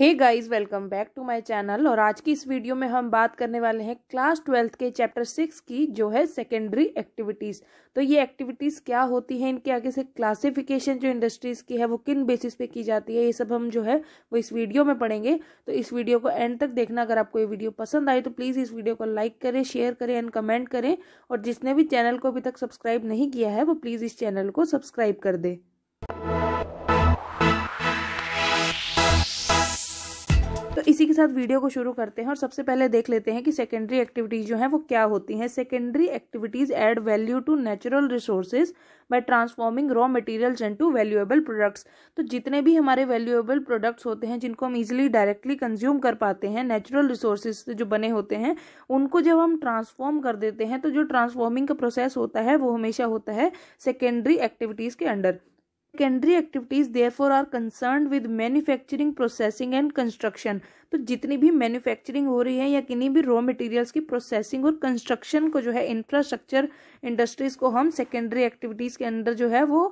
hey guys welcome back to my channel और आज की इस वीडियो में हम बात करने वाले हैं क्लास ट्वेल्थ के चैप्टर सिक्स की जो है सेकेंडरी एक्टिविटीज़ तो ये एक्टिविटीज़ क्या होती हैं इनके आगे से क्लासिफिकेशन जो इंडस्ट्रीज़ की है वो किन बेसिस पे की जाती है ये सब हम जो है वो इस वीडियो में पढ़ेंगे तो इस वीडियो को एंड तक देखना अगर आपको ये वीडियो पसंद आए तो प्लीज़ इस वीडियो को लाइक करें शेयर करें एंड कमेंट करें और जिसने भी चैनल को अभी तक सब्सक्राइब नहीं किया है वो प्लीज़ इस चैनल को सब्सक्राइब कर दें इसी के साथ वीडियो को शुरू करते हैं और सबसे पहले देख लेते हैं कि सेकेंडरी एक्टिविटीज़ जो हैं वो क्या होती हैं secondary activities add value to natural resources by transforming raw materials into valuable products तो जितने भी हमारे वैल्यूएबल प्रोडक्ट्स होते हैं जिनको हम इजिली डायरेक्टली कंज्यूम कर पाते हैं नेचुरल रिसोर्सेज से जो बने होते हैं उनको जब हम ट्रांसफॉर्म कर देते हैं तो जो ट्रांसफॉर्मिंग का प्रोसेस होता है वो हमेशा होता है सेकेंडरी एक्टिविटीज़ के under secondary activities for are concern with manufacturing processing and construction तो जितनी भी मैन्युफैक्चरिंग हो रही है या किन्हीं भी रॉ मटेरियल्स की प्रोसेसिंग और कंस्ट्रक्शन को जो है इंफ्रास्ट्रक्चर इंडस्ट्रीज को हम सेकेंडरी एक्टिविटीज के अंदर जो है वो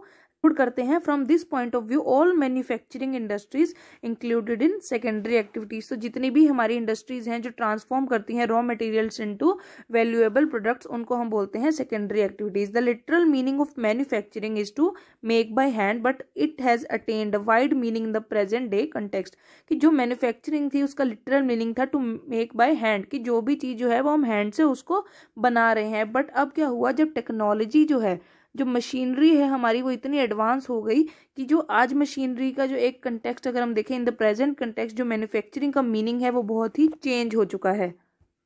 इंक्लूड करते हैं from this point of view all manufacturing industries included in secondary activities तो जितनी भी हमारी इंडस्ट्रीज हैं जो ट्रांसफॉर्म करती हैं raw materials into valuable products उनको हम बोलते हैं secondary activities the literal meaning of manufacturing is to make by hand but it has attained wide meaning in the present day context कि जो मैन्युफैक्चरिंग थी उसका लिटरल मीनिंग था to make by hand कि जो भी चीज़ जो है वो हम हैंड से उसको बना रहे हैं बट अब क्या हुआ जब टेक्नोलॉजी जो है जो मशीनरी है हमारी वो इतनी एडवांस हो गई कि जो आज मशीनरी का जो एक कंटेक्सट अगर हम देखें इन द प्रेजेंट कंटेक्स जो मैन्युफैक्चरिंग का मीनिंग है वो बहुत ही चेंज हो चुका है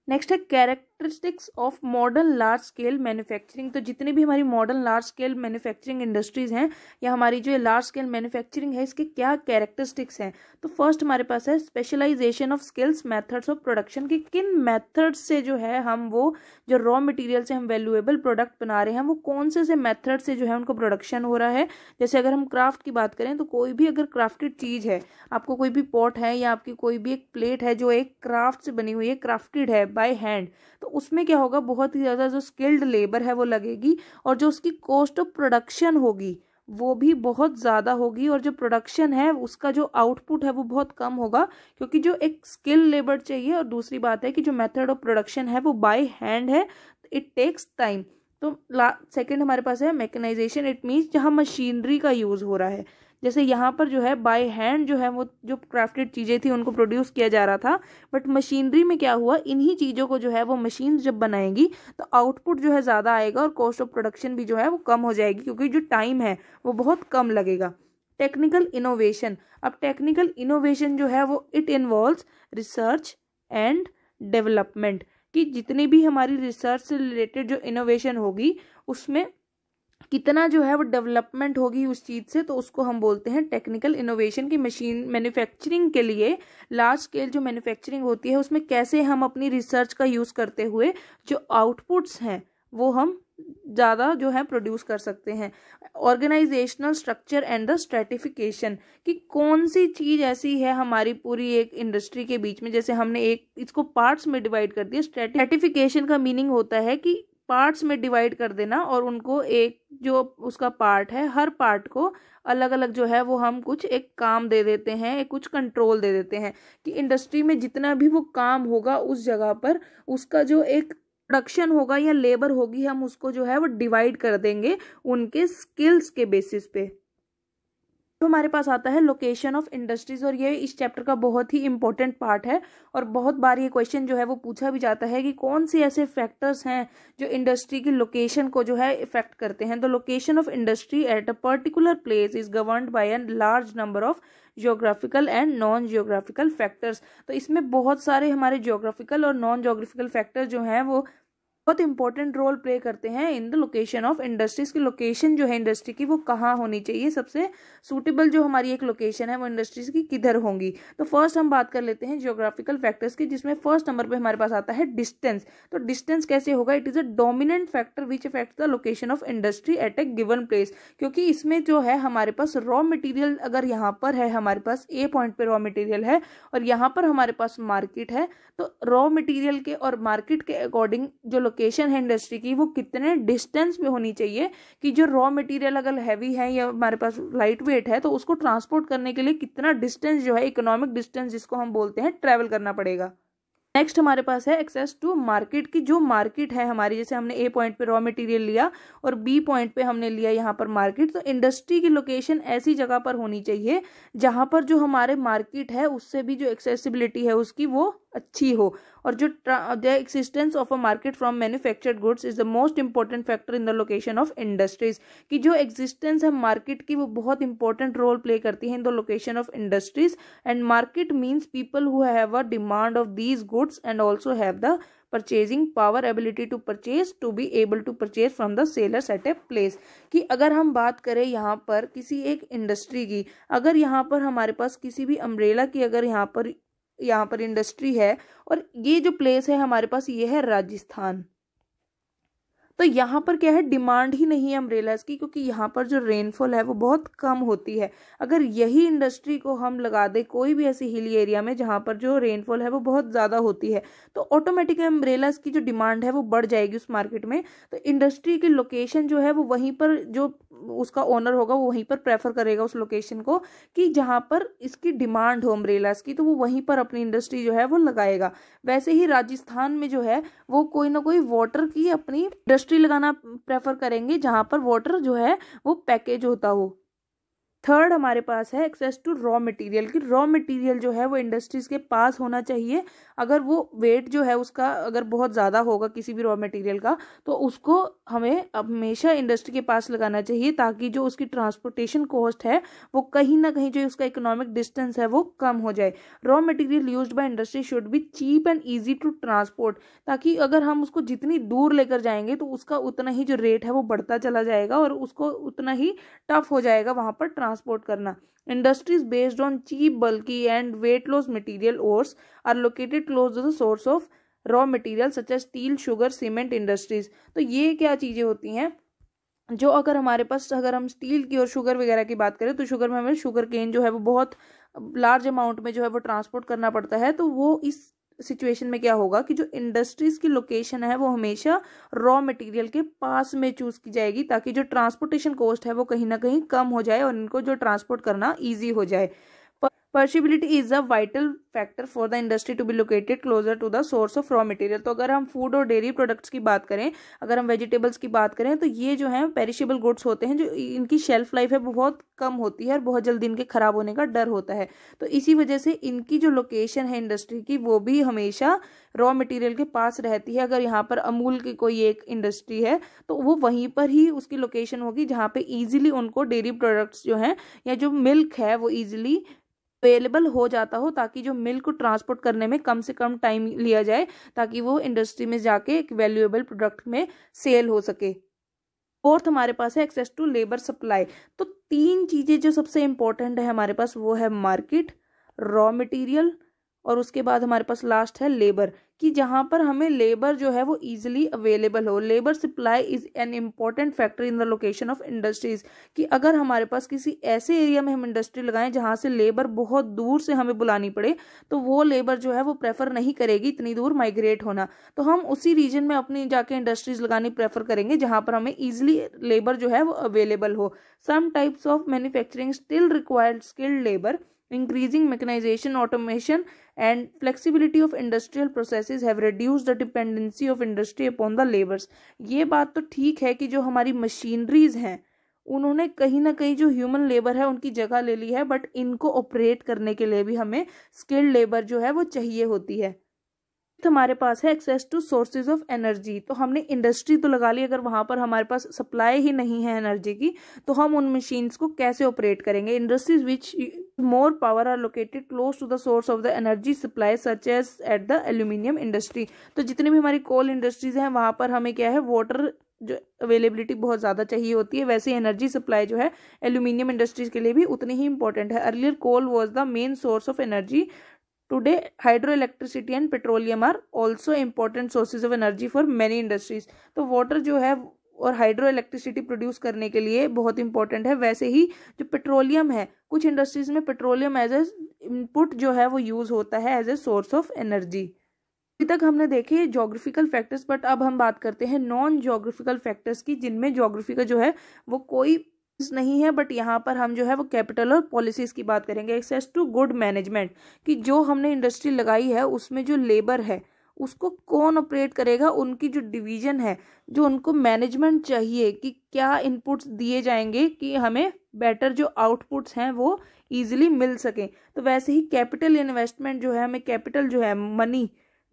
नेक्स्ट है कैरेक्ट characteristics of modern large scale manufacturing तो जितनी भी हमारी modern large scale manufacturing industries हैं या हमारी जो लार्ज स्केल मैन्युफैक्चरिंग है इसके क्या कैरेक्टरिस्टिक्स हैं तो फर्स्ट हमारे पास है specialisation of skills methods of production की किन मैथड से जो है हम वो जो रॉ मटेरियल से हम वैल्यूएबल प्रोडक्ट बना रहे हैं वो कौन से से मेथड से जो है उनको प्रोडक्शन हो रहा है जैसे अगर हम क्राफ्ट की बात करें तो कोई भी अगर क्राफ्टेड चीज़ है आपको कोई भी पॉट है या आपकी कोई भी एक प्लेट है जो एक क्राफ्ट से बनी हुई है क्राफ्टेड है बाय हैंड तो उसमें क्या होगा बहुत ही ज़्यादा जो स्किल्ड लेबर है वो लगेगी और जो उसकी कॉस्ट ऑफ प्रोडक्शन होगी वो भी बहुत ज़्यादा होगी और जो प्रोडक्शन है उसका जो आउटपुट है वो बहुत कम होगा क्योंकि जो एक स्किल लेबर चाहिए और दूसरी बात है कि जो मेथड ऑफ प्रोडक्शन है वो बाय हैंड है इट टेक्स टाइम तो ला सेकेंड हमारे पास है मैकेनाइजेशन इट मीन्स जहाँ मशीनरी का यूज़ हो रहा है जैसे यहाँ पर जो है बाय हैंड जो है वो जो क्राफ्टेड चीज़ें थी उनको प्रोड्यूस किया जा रहा था बट मशीनरी में क्या हुआ इन्हीं चीज़ों को जो है वो मशीन जब बनाएंगी तो आउटपुट जो है ज़्यादा आएगा और कॉस्ट ऑफ प्रोडक्शन भी जो है वो कम हो जाएगी क्योंकि जो टाइम है वो बहुत कम लगेगा टेक्निकल इनोवेशन अब टेक्निकल इनोवेशन जो है वो it involve research and development कि जितनी भी हमारी रिसर्च से रिलेटेड जो इनोवेशन होगी उसमें कितना जो है वो डेवलपमेंट होगी उस चीज़ से तो उसको हम बोलते हैं टेक्निकल इनोवेशन की मशीन मैन्युफैक्चरिंग के लिए लार्ज स्केल जो मैन्युफैक्चरिंग होती है उसमें कैसे हम अपनी रिसर्च का यूज़ करते हुए जो आउटपुट्स हैं वो हम ज़्यादा जो है प्रोड्यूस कर सकते हैं organisational structure and the stratification कि कौन सी चीज़ ऐसी है हमारी पूरी एक इंडस्ट्री के बीच में जैसे हमने एक इसको पार्ट्स में डिवाइड कर दिया स्ट्रेटिफिकेशन का मीनिंग होता है कि पार्ट्स में डिवाइड कर देना और उनको एक जो उसका पार्ट है हर पार्ट को अलग अलग जो है वो हम कुछ एक काम दे देते हैं एक कुछ कंट्रोल दे देते हैं कि इंडस्ट्री में जितना भी वो काम होगा उस जगह पर उसका जो एक प्रोडक्शन होगा या लेबर होगी हम उसको जो है वो डिवाइड कर देंगे उनके स्किल्स के बेसिस पे तो हमारे पास आता है लोकेशन ऑफ इंडस्ट्रीज और ये इस चैप्टर का बहुत ही इंपॉर्टेंट पार्ट है और बहुत बार ये क्वेश्चन जो है वो पूछा भी जाता है कि कौन से ऐसे फैक्टर्स हैं जो इंडस्ट्री की लोकेशन को जो है इफेक्ट करते हैं तो location of industry at a particular place is governed by a large number of geographical and non geographical factors तो इसमें बहुत सारे हमारे जियोग्राफिकल और नॉन जियोग्राफिकल फैक्टर जो हैं वो बहुत इंपॉर्टेंट रोल प्ले करते हैं in the location of industries की लोकेशन जो है इंडस्ट्री की वो कहाँ होनी चाहिए सबसे सूटेबल जो हमारी एक लोकेशन है वो इंडस्ट्रीज की किधर होंगी तो फर्स्ट हम बात कर लेते हैं जियोग्राफिकल फैक्टर्स की जिसमें फर्स्ट नंबर पर हमारे पास आता है डिस्टेंस तो डिस्टेंस कैसे होगा it is a dominant factor which effect the location of industry at a given place क्योंकि इसमें जो है हमारे पास रॉ मटेरियल अगर यहाँ पर है हमारे पास ए पॉइंट पर रॉ मटेरियल है और यहाँ पर हमारे पास मार्केट है तो रॉ मटेरियल के और मार्केट के अकॉर्डिंग जो लोकेशन है इंडस्ट्री की वो कितने डिस्टेंस पे होनी चाहिए कि जो रॉ मटेरियल अगर हैवी है या हमारे पास लाइट वेट है तो उसको ट्रांसपोर्ट करने के लिए कितना डिस्टेंस जो है इकोनॉमिक डिस्टेंस जिसको हम बोलते हैं ट्रैवल करना पड़ेगा नेक्स्ट हमारे पास है एक्सेस टू मार्केट की जो मार्केट है हमारी जैसे हमने ए पॉइंट पे रॉ मटेरियल लिया और बी पॉइंट पे हमने लिया यहाँ पर मार्केट तो इंडस्ट्री की लोकेशन ऐसी जगह पर होनी चाहिए जहाँ पर जो हमारे मार्केट है उससे भी जो एक्सेसिबिलिटी है उसकी वो अच्छी हो और जो the existence of a market from manufactured goods is the most important factor in the location of industries कि जो एग्जिस्टेंस है मार्केट की वो बहुत इंपॉर्टेंट रोल प्ले करती है in the location of industries and market means people who have a demand of these goods and also have the purchasing power ability to purchase to be able to purchase from the sellers at a place कि अगर हम बात करें यहाँ पर किसी एक industry की अगर यहाँ पर हमारे पास किसी भी अम्ब्रेला की अगर यहाँ पर यहाँ पर इंडस्ट्री है और ये जो प्लेस है हमारे पास ये है राजस्थान तो यहाँ पर क्या है डिमांड ही नहीं है अम्ब्रेलाज की क्योंकि यहाँ पर जो रेनफॉल है वो बहुत कम होती है अगर यही इंडस्ट्री को हम लगा दें कोई भी ऐसी हिली एरिया में जहाँ पर जो रेनफॉल है वो बहुत ज़्यादा होती है तो ऑटोमेटिकली अम्ब्रेलाज की जो डिमांड है वो बढ़ जाएगी उस मार्केट में तो इंडस्ट्री की लोकेशन जो है वो वहीं पर जो उसका ओनर होगा वो वहीं पर प्रेफर करेगा उस लोकेशन को कि जहाँ पर इसकी डिमांड हो अम्ब्रेलाज की तो वो वहीं पर अपनी इंडस्ट्री जो है वो लगाएगा वैसे ही राजस्थान में जो है वो कोई ना कोई वाटर की अपनी इंडस्ट्री लगाना प्रेफर करेंगे जहाँ पर वाटर जो है वो पैकेज होता हो थर्ड हमारे पास है एक्सेस टू रॉ मटेरियल कि रॉ मटेरियल जो है वो इंडस्ट्रीज के पास होना चाहिए अगर वो वेट जो है उसका अगर बहुत ज़्यादा होगा किसी भी रॉ मटेरियल का तो उसको हमें हमेशा इंडस्ट्री के पास लगाना चाहिए ताकि जो उसकी ट्रांसपोर्टेशन कॉस्ट है वो कहीं ना कहीं जो उसका इकोनॉमिक डिस्टेंस है वो कम हो जाए raw material use by industry should be cheap and easy to transport ताकि अगर हम उसको जितनी दूर लेकर जाएंगे तो उसका उतना ही जो रेट है वो बढ़ता चला जाएगा और उसको उतना ही टफ हो जाएगा वहाँ पर ट्रांस ट्रांसपोर्ट करना industries based on cheap bulky and weight loss material ores are located close to the source of raw material such steel sugar cement industries तो ये क्या चीज़ें होती हैं जो अगर हमारे पास अगर हम स्टील की और शुगर वगैरह की बात करें तो शुगर में हमें शुगर केन जो है वो बहुत लार्ज अमाउंट में जो है वो ट्रांसपोर्ट करना पड़ता है तो वो इस सिचुएशन में क्या होगा कि जो इंडस्ट्रीज की लोकेशन है वो हमेशा रॉ मटेरियल के पास में चूज की जाएगी ताकि जो ट्रांसपोर्टेशन कॉस्ट है वो कहीं ना कहीं कम हो जाए और इनको जो ट्रांसपोर्ट करना ईजी हो जाए perishability is a vital factor for the industry to be located closer to the source of raw material तो अगर हम फूड और डेयरी प्रोडक्ट्स की बात करें अगर हम वेजिटेबल्स की बात करें तो ये जो है पेरिशेबल गुड्स होते हैं जो इनकी शेल्फ लाइफ है बहुत कम होती है और बहुत जल्दी इनके खराब होने का डर होता है तो इसी वजह से इनकी जो लोकेशन है इंडस्ट्री की वो भी हमेशा रॉ मटेरियल के पास रहती है अगर यहाँ पर अमूल की कोई एक इंडस्ट्री है तो वो वहीं पर ही उसकी लोकेशन होगी जहाँ पे ईजिली उनको डेयरी प्रोडक्ट्स जो हैं या जो मिल्क है वो ईजिली अवेलेबल हो जाता हो ताकि जो मिल्क को ट्रांसपोर्ट करने में कम से कम टाइम लिया जाए ताकि वो इंडस्ट्री में जाके एक वैल्यूएबल प्रोडक्ट में सेल हो सके फोर्थ हमारे पास है एक्सेस टू लेबर सप्लाई तो तीन चीज़ें जो सबसे इम्पोर्टेंट है हमारे पास वो है मार्केट रॉ मटेरियल और उसके बाद हमारे पास लास्ट है लेबर कि जहाँ पर हमें लेबर जो है वो ईजिली अवेलेबल हो labour supply is an important factor in the location of industries कि अगर हमारे पास किसी ऐसे एरिया में हम इंडस्ट्री लगाएं जहाँ से लेबर बहुत दूर से हमें बुलानी पड़े तो वो लेबर जो है वो प्रेफर नहीं करेगी इतनी दूर माइग्रेट होना तो हम उसी रीजन में अपनी जाके इंडस्ट्रीज लगानी प्रेफर करेंगे जहाँ पर हमें ईजिली लेबर जो है वो अवेलेबल हो some types of manufacturing still required skilled labour increasing mechanization automation and flexibility of industrial processes have reduced the dependency of industry upon the labors ये बात तो ठीक है कि जो हमारी मशीनरीज हैं उन्होंने कहीं ना कहीं जो ह्यूमन लेबर है उनकी जगह ले ली है बट इनको ऑपरेट करने के लिए भी हमें स्किल्ड लेबर जो है वो चाहिए होती है हमारे पास है access to sources of energy तो हमने इंडस्ट्री तो लगा ली अगर वहां पर हमारे पास सप्लाई ही नहीं है एनर्जी की तो हम उन मशीन्स को कैसे ऑपरेट करेंगे industries which more power are located close to the source of the energy supply such as at the aluminium industry तो जितने भी हमारी कोल इंडस्ट्रीज हैं वहाँ पर हमें क्या है वाटर जो अवेलेबिलिटी बहुत ज़्यादा चाहिए होती है वैसे एनर्जी सप्लाई जो है एल्यूमिनियम इंडस्ट्रीज के लिए भी उतनी ही इंपॉर्टेंट है earlier coal was the main source of energy today hydro electricity and petroleum are also important sources of energy for many industries तो वाटर जो है और हाइड्रो इलेक्ट्रिसिटी प्रोड्यूस करने के लिए बहुत इंपॉर्टेंट है वैसे ही जो पेट्रोलियम है कुछ इंडस्ट्रीज में पेट्रोलियम एज ए इनपुट जो है वो यूज होता है as a source of energy अभी तक हमने देखे जोग्राफिकल फैक्टर्स बट अब हम बात करते हैं नॉन जोग्राफिकल फैक्टर्स की जिनमें जोग्राफी का जो है वो कोई नहीं है बट यहाँ पर हम जो है वो कैपिटल और पॉलिसीज की बात करेंगे एक्सेस टू गुड मैनेजमेंट कि जो हमने इंडस्ट्री लगाई है उसमें जो लेबर है उसको कौन ऑपरेट करेगा उनकी जो डिवीजन है जो उनको मैनेजमेंट चाहिए कि क्या इनपुट्स दिए जाएंगे कि हमें बेटर जो आउटपुट्स हैं वो ईजिली मिल सकें तो वैसे ही कैपिटल इन्वेस्टमेंट जो है हमें कैपिटल जो है मनी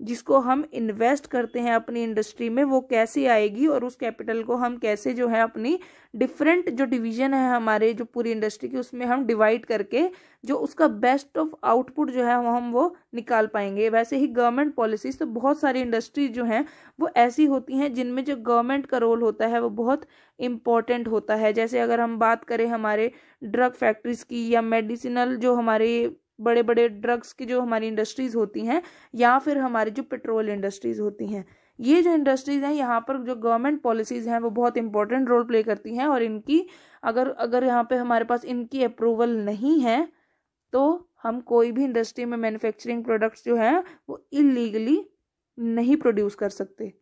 जिसको हम इन्वेस्ट करते हैं अपनी इंडस्ट्री में वो कैसे आएगी और उस कैपिटल को हम कैसे जो है अपनी डिफरेंट जो डिवीजन है हमारे जो पूरी इंडस्ट्री की उसमें हम डिवाइड करके जो उसका बेस्ट ऑफ आउटपुट जो है वो हम वो निकाल पाएंगे वैसे ही गवर्नमेंट पॉलिसीज तो बहुत सारी इंडस्ट्री जो हैं वो ऐसी होती हैं जिनमें जो गवर्नमेंट का रोल होता है वो बहुत इम्पॉर्टेंट होता है जैसे अगर हम बात करें हमारे ड्रग फैक्ट्रीज की या मेडिसिनल जो हमारे बड़े बड़े ड्रग्स की जो हमारी इंडस्ट्रीज़ होती हैं या फिर हमारी जो पेट्रोल इंडस्ट्रीज़ होती हैं ये जो इंडस्ट्रीज़ हैं यहाँ पर जो गवर्नमेंट पॉलिसीज़ हैं वो बहुत इंपॉर्टेंट रोल प्ले करती हैं और इनकी अगर अगर यहाँ पे हमारे पास इनकी अप्रूवल नहीं है तो हम कोई भी इंडस्ट्री में मैन्युफैक्चरिंग प्रोडक्ट्स जो हैं वो इलीगली नहीं प्रोड्यूस कर सकते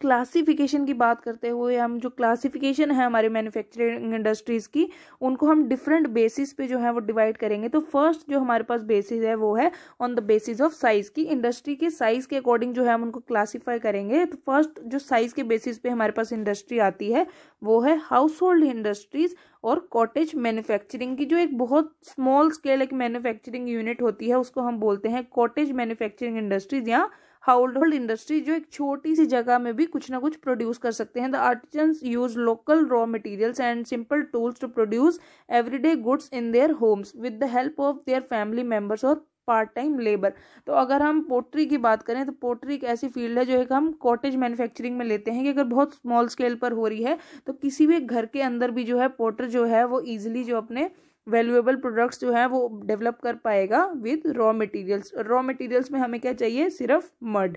क्लासिफिकेशन की बात करते हुए हम जो क्लासिफिकेशन है हमारे मैन्युफैक्चरिंग इंडस्ट्रीज़ की उनको हम डिफरेंट बेसिस पे जो है वो डिवाइड करेंगे तो फर्स्ट जो हमारे पास बेसिस है वो है on the basis of size की इंडस्ट्री के साइज़ के अकॉर्डिंग जो है हम उनको क्लासीफाई करेंगे तो फर्स्ट जो साइज़ के बेसिस पे हमारे पास इंडस्ट्री आती है वो है हाउस होल्ड इंडस्ट्रीज़ और कॉटेज मैन्युफैक्चरिंग की जो एक बहुत स्मॉल स्केल एक मैन्युफैक्चरिंग यूनिट होती है उसको हम बोलते हैं कॉटेज मैन्युफैक्चरिंग इंडस्ट्रीज़ या हाउल्ड होल्ड इंडस्ट्री जो एक छोटी सी जगह में भी कुछ ना कुछ प्रोड्यूस कर सकते हैं the artisan use local raw materials and simple tools to produce everyday goods in their homes with the help of their family members और पार्ट टाइम लेबर तो अगर हम पोट्री की बात करें तो पोट्री एक ऐसी फील्ड है जो एक हम कॉटेज मैन्युफैक्चरिंग में लेते हैं कि अगर बहुत स्मॉल स्केल पर हो रही है तो किसी भी घर के अंदर भी जो है पोटर जो है वो ईजिली जो अपने वैल्यूएबल प्रोडक्ट्स जो हैं वो डेवलप कर पाएगा with raw materials raw materials में हमें क्या चाहिए सिर्फ मड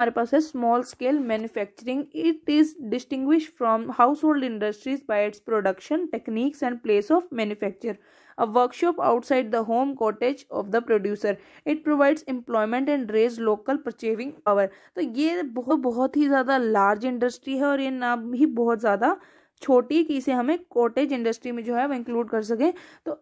हमारे पास है small scale manufacturing it is distinguish from household industries by its production techniques and place of manufacture a workshop outside the home cottage of the producer it provides employment and raise local purchasing power तो ये बहुत बहुत ही ज़्यादा large industry है और ये नाम ही बहुत ज़्यादा छोटी की से हमें कॉटेज इंडस्ट्री में जो है वो इंक्लूड कर सकें तो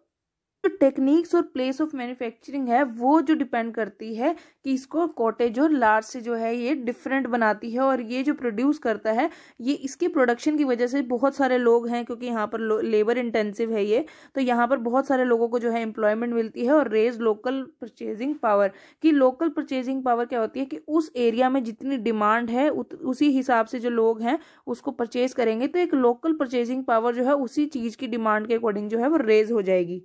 जो टेक्निक्स और प्लेस ऑफ मैन्युफैक्चरिंग है वो जो डिपेंड करती है कि इसको कॉटेज और लार्ज से जो है ये डिफरेंट बनाती है और ये जो प्रोड्यूस करता है ये इसकी प्रोडक्शन की वजह से बहुत सारे लोग हैं क्योंकि यहाँ पर लेबर इंटेंसिव है ये तो यहाँ पर बहुत सारे लोगों को जो है एम्प्लॉयमेंट मिलती है और रेज लोकल परचेजिंग पावर कि लोकल परचेजिंग पावर क्या होती है कि उस एरिया में जितनी डिमांड है उत, उसी हिसाब से जो लोग हैं उसको परचेज करेंगे तो एक लोकल परचेजिंग पावर जो है उसी चीज़ की डिमांड के अकॉर्डिंग जो है वो रेज हो जाएगी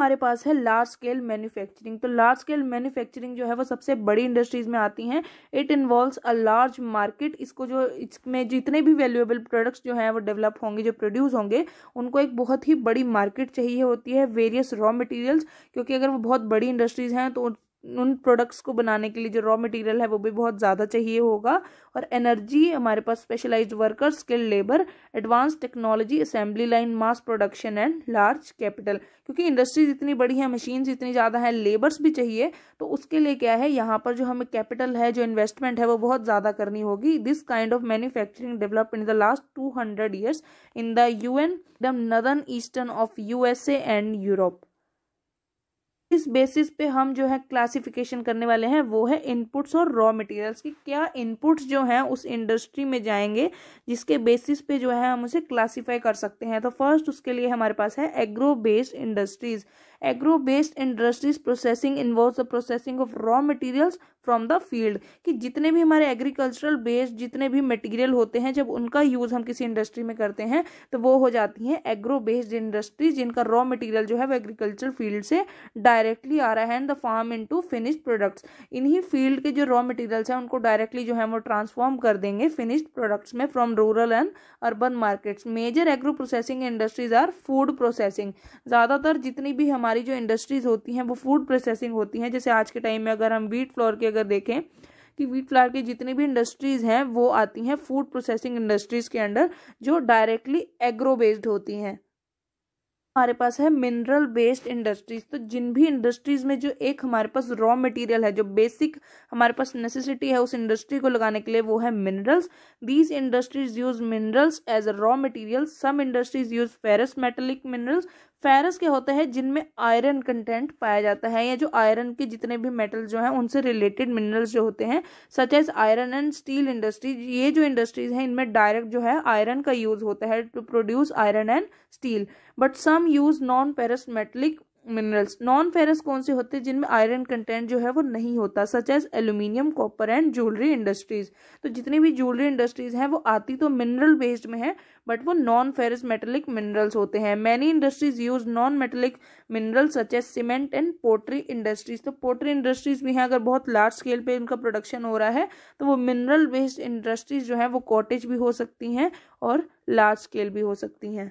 हमारे पास है लार्ज स्केल मैन्युफैक्चरिंग तो लार्ज स्केल मैन्युफैक्चरिंग जो है वो सबसे बड़ी इंडस्ट्रीज में आती हैं it involves a large market इसको जो इसमें जितने भी वैल्यूएबल प्रोडक्ट्स जो हैं वो डेवलप होंगे जो प्रोड्यूस होंगे उनको एक बहुत ही बड़ी मार्केट चाहिए होती है वेरियस रॉ मटेरियल्स क्योंकि अगर वो बहुत बड़ी इंडस्ट्रीज हैं तो उन प्रोडक्ट्स को बनाने के लिए जो रॉ मटेरियल है वो भी बहुत ज़्यादा चाहिए होगा और एनर्जी हमारे पास specialised workers skilled labour advance technology assembly line mass production and large capital क्योंकि इंडस्ट्रीज इतनी बड़ी है मशीन्स इतनी ज़्यादा हैं लेबर्स भी चाहिए तो उसके लिए क्या है यहाँ पर जो हमें कैपिटल है जो इन्वेस्टमेंट है वो बहुत ज़्यादा करनी होगी this kind of manufacturing develop in the last two hundred years in the U N eastern of U and Europe इस बेसिस पे हम जो है क्लासिफिकेशन करने वाले हैं वो है इनपुट्स और रॉ मटेरियल्स की क्या इनपुट्स जो हैं उस इंडस्ट्री में जाएंगे जिसके बेसिस पे जो है हम उसे क्लासीफाई कर सकते हैं तो फर्स्ट उसके लिए हमारे पास है agro based industries agro based industries processing involve the processing of raw materials from the field कि जितने भी हमारे एग्रीकल्चरल बेस्ड जितने भी मटेरियल होते हैं जब उनका यूज़ हम किसी इंडस्ट्री में करते हैं तो वो हो जाती हैं एग्रो बेस्ड इंडस्ट्रीज जिनका रॉ मटेरियल जो है वो एग्रीकल्चर फील्ड से डायरेक्टली आ रहा है and the farm into finish products इन्हीं फील्ड के जो रॉ मटेरियल्स हैं उनको डायरेक्टली जो है वो ट्रांसफॉर्म कर देंगे फिनिश्ड प्रोडक्ट्स में from rural and urban markets major agro processing industries are food processing ज़्यादातर जितनी भी हमारे हमारी जो इंडस्ट्रीज़ होती हैं वो फूड प्रोसेसिंग होती हैं जैसे आज के टाइम में अगर हम वीट फ्लोर की अगर देखें कि वीट फ्लावर की जितनी भी इंडस्ट्रीज़ हैं वो आती हैं फूड प्रोसेसिंग इंडस्ट्रीज़ के अंडर जो डायरेक्टली एग्रो बेस्ड होती हैं हमारे पास है मिनरल बेस्ड इंडस्ट्रीज तो जिन भी इंडस्ट्रीज में जो एक हमारे पास रॉ मटेरियल है जो बेसिक हमारे पास नेसेसिटी है उस इंडस्ट्री को लगाने के लिए वो है minerals these industries use minerals as a raw material some industries use ferrous metallic minerals ferrous के होते हैं जिनमें आयरन कंटेंट पाया जाता है या जो आयरन के जितने भी मेटल जो हैं उनसे रिलेटेड मिनरल्स जो होते हैं such as iron and steel industries ये जो इंडस्ट्रीज हैं इनमें डायरेक्ट जो है आयरन का यूज होता है to produce iron and steel but some use non ferrous metallic minerals non ferrous कौन से होते हैं जिनमें आयरन कंटेंट जो है वो नहीं होता such as aluminium copper and jewellery industries तो जितनी भी ज्वेलरी इंडस्ट्रीज हैं वो आती तो मिनरल बेस्ड में है बट वो नॉन फेरस मेटेलिक मिनरल्स होते हैं many industries use non metallic mineral such as cement and pottery industries तो पोट्री इंडस्ट्रीज भी हैं अगर बहुत लार्ज स्केल पर उनका प्रोडक्शन हो रहा है तो वो मिनरल बेस्ड इंडस्ट्रीज जो है वो कॉटेज भी हो सकती हैं और लार्ज स्केल भी हो सकती हैं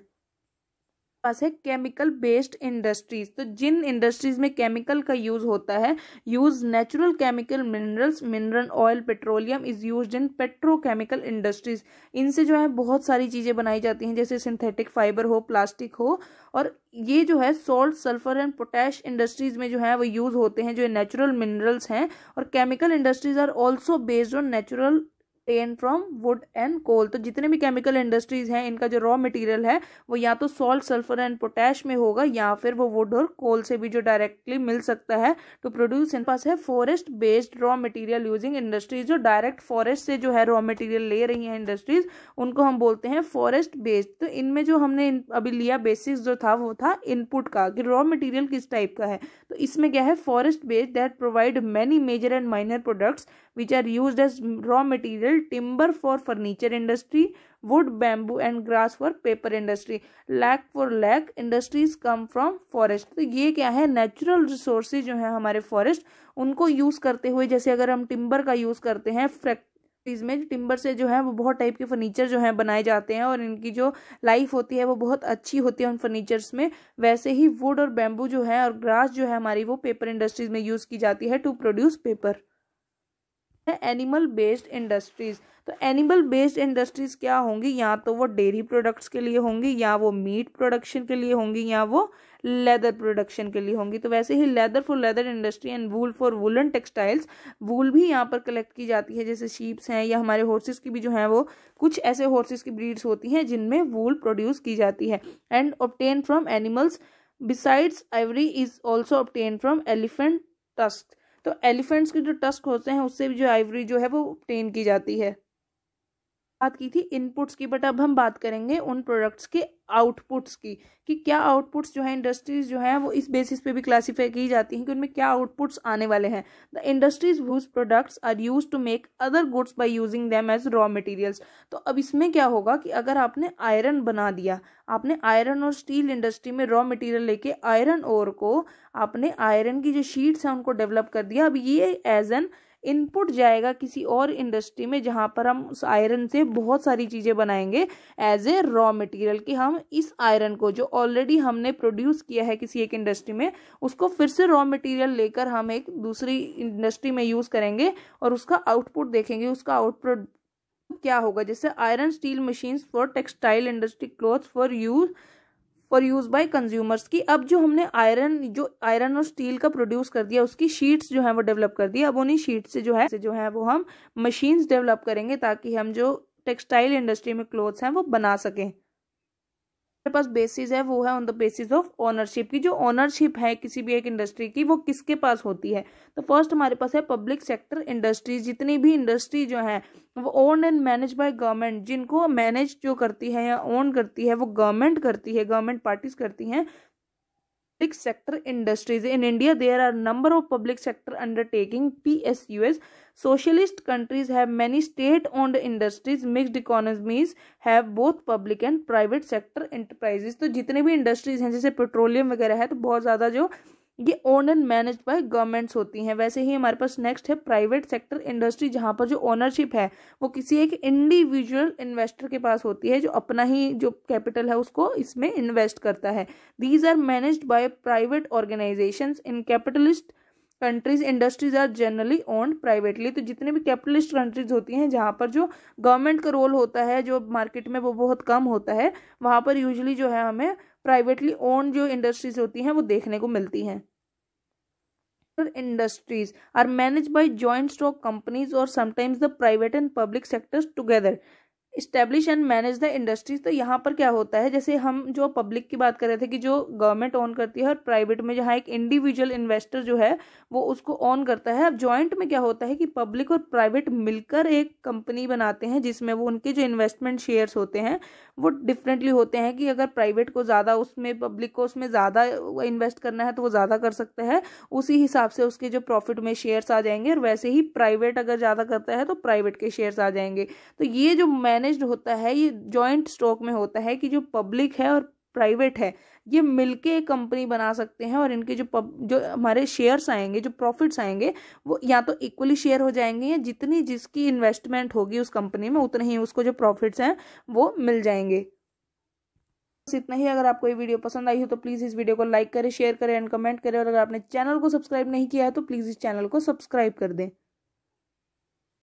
पास है केमिकल बेस्ड इंडस्ट्रीज तो जिन इंडस्ट्रीज में केमिकल का यूज होता है use natural chemical minerals mineral oil petroleum is use in petrochemical industries इनसे जो है बहुत सारी चीज़ें बनाई जाती हैं जैसे सिंथेटिक फाइबर हो प्लास्टिक हो और ये जो है salt sulphur and potash industries में जो है वो यूज़ होते हैं जो नेचुरल मिनरल्स हैं और chemical industries are also based on natural ten from wood and coal तो जितने भी केमिकल इंडस्ट्रीज हैं इनका जो रॉ मटेरियल है वो या तो सॉल्ट सल्फर एंड पोटैश में होगा या फिर वो वुड और कोल से भी जो डायरेक्टली मिल सकता है टू प्रोड्यूस इन पास है forest based raw material using industries जो डायरेक्ट फॉरेस्ट से जो है रॉ मटेरियल ले रही हैं इंडस्ट्रीज उनको हम बोलते हैं फॉरेस्ट बेस्ड तो इनमें जो हमने अभी लिया बेसिस जो था वो था इनपुट का कि रॉ मटेरियल किस टाइप का है तो इसमें क्या है forest based that provide many major and minor products which are used as raw material timber for furniture industry wood bamboo and grass for paper industry lac for lac industries come from forest तो ये क्या है natural resources जो है हमारे forest उनको use करते हुए जैसे अगर हम timber का use करते हैं फ्रैक्ट फैक्ट्रीज में टिम्बर से जो है वो बहुत टाइप के फर्नीचर जो है बनाए जाते हैं और इनकी जो लाइफ होती है वो बहुत अच्छी होती है उन फर्नीचर्स में वैसे ही वुड और बैम्बू जो है और ग्रास जो है हमारी वो पेपर इंडस्ट्रीज में यूज़ की जाती है टू प्रोड्यूस पेपर है एनिमल बेस्ड इंडस्ट्रीज तो एनिमल बेस्ड इंडस्ट्रीज क्या होंगी या तो वो डेयरी प्रोडक्ट्स के लिए होंगी या वो मीट प्रोडक्शन के लिए होंगी या वो लेदर प्रोडक्शन के लिए होंगी तो वैसे ही leather for leather industry and wool for woollen textiles wool भी यहाँ पर कलेक्ट की जाती है जैसे शीप्स हैं या हमारे हॉर्सेस की भी जो हैं वो कुछ ऐसे हॉर्सेस की ब्रीड्स होती हैं जिनमें वूल प्रोड्यूस की जाती है and obtain from animals besides ivory is also obtain from elephant tusk तो एलिफेंट्स के जो टस्क होते हैं उससे भी जो आइवरी जो है वो ऑप्टेन की जाती है बात की थी इनपुट्स की बट अब हम बात करेंगे उन प्रोडक्ट्स के आउटपुट्स की कि क्या आउटपुट्स जो है इंडस्ट्रीज जो है वो इस बेसिस पे भी क्लासिफाई की जाती हैं कि उनमें क्या आउटपुट्स आने वाले हैं the industries whose products are use to make other goods by using them as raw materials तो अब इसमें क्या होगा कि अगर आपने आयरन बना दिया आपने आयरन और स्टील इंडस्ट्री में रॉ मटेरियल लेके आयरन ओर को आपने आयरन की जो शीट्स हैं उनको डेवलप कर दिया अब ये एज एन इनपुट जाएगा किसी और इंडस्ट्री में जहाँ पर हम उस आयरन से बहुत सारी चीज़ें बनाएंगे एज ए रॉ मटेरियल कि हम इस आयरन को जो ऑलरेडी हमने प्रोड्यूस किया है किसी एक इंडस्ट्री में उसको फिर से रॉ मटेरियल लेकर हम एक दूसरी इंडस्ट्री में यूज़ करेंगे और उसका आउटपुट देखेंगे उसका आउटपुट क्या होगा जैसे iron steel machines for textile industry clothes for use for use by consumers की अब जो हमने आयरन जो आयरन और स्टील का प्रोड्यूस कर दिया उसकी शीट्स जो है वो डेवलप कर दी अब उन्हीं शीट से जो है जो है वो हम मशीन्स डेवलप करेंगे ताकि हम जो टेक्सटाइल इंडस्ट्री में क्लोथ्स हैं वो बना सकें हमारे पास बेसिस है वो है on the basis of ownership की जो ओनरशिप है किसी भी एक इंडस्ट्री की वो किसके पास होती है तो फर्स्ट हमारे पास है पब्लिक सेक्टर इंडस्ट्रीज जितनी भी इंडस्ट्री जो है वो own and manage by government जिनको मैनेज जो करती है या ओन करती है वो गवर्नमेंट करती है गवर्नमेंट पार्टीज करती हैं public sector industries in India there are number of public sector undertaking PSUs socialist countries have many state owned industries mixed economies have both public and private sector enterprises तो जितने भी industries हैं जैसे petroleum वगैरह है तो बहुत ज्यादा जो ये own and manage by governments होती हैं वैसे ही हमारे पास नेक्स्ट है प्राइवेट सेक्टर इंडस्ट्री जहाँ पर जो ओनरशिप है वो किसी एक इंडिविजुअल इन्वेस्टर के पास होती है जो अपना ही जो कैपिटल है उसको इसमें इन्वेस्ट करता है these are manage by private organisation in capitalist countries industries are generally owned privately तो जितने भी कैपिटलिस्ट कंट्रीज होती हैं जहाँ पर जो गवर्नमेंट का रोल होता है जो मार्केट में वो बहुत कम होता है वहाँ पर यूजली जो है हमें प्राइवेटली ओन जो इंडस्ट्रीज होती हैं वो देखने को मिलती हैं industries are manage by joint stock companies और sometimes the private and public sectors together establish and manage the industries तो यहाँ पर क्या होता है जैसे हम जो पब्लिक की बात कर रहे थे कि जो गवर्नमेंट ऑन करती है और प्राइवेट में जहाँ एक इंडिविजुअल इन्वेस्टर जो है वो उसको ऑन करता है अब जॉइंट में क्या होता है कि पब्लिक और प्राइवेट मिलकर एक कंपनी बनाते हैं जिसमें वो उनके जो इन्वेस्टमेंट शेयर्स होते हैं वो डिफरेंटली होते हैं कि अगर प्राइवेट को ज़्यादा उसमें पब्लिक को उसमें ज़्यादा इन्वेस्ट करना है तो वो ज़्यादा कर सकता है उसी हिसाब से उसके जो प्रॉफिट में शेयर्स आ जाएंगे और वैसे ही प्राइवेट अगर ज़्यादा करता है तो प्राइवेट के शेयर्स आ जाएंगे तो ये जो मैन मैनेज्ड होता है ये जॉइंट स्टॉक में होता है कि जो पब्लिक है और प्राइवेट है ये मिलके एक कंपनी बना सकते हैं और इनके जो पब जो हमारे शेयर्स आएंगे जो प्रॉफिट्स आएंगे वो या तो इक्वली शेयर हो जाएंगे या जितनी जिसकी इन्वेस्टमेंट होगी उस कंपनी में उतने ही उसको जो प्रॉफिट्स हैं वो मिल जाएंगे बस इतना ही अगर आपको ये वीडियो पसंद आई हो तो प्लीज़ इस वीडियो को लाइक करें शेयर करें एंड कमेंट करें और अगर आपने चैनल को सब्सक्राइब नहीं किया है तो प्लीज़ इस चैनल को सब्सक्राइब कर दें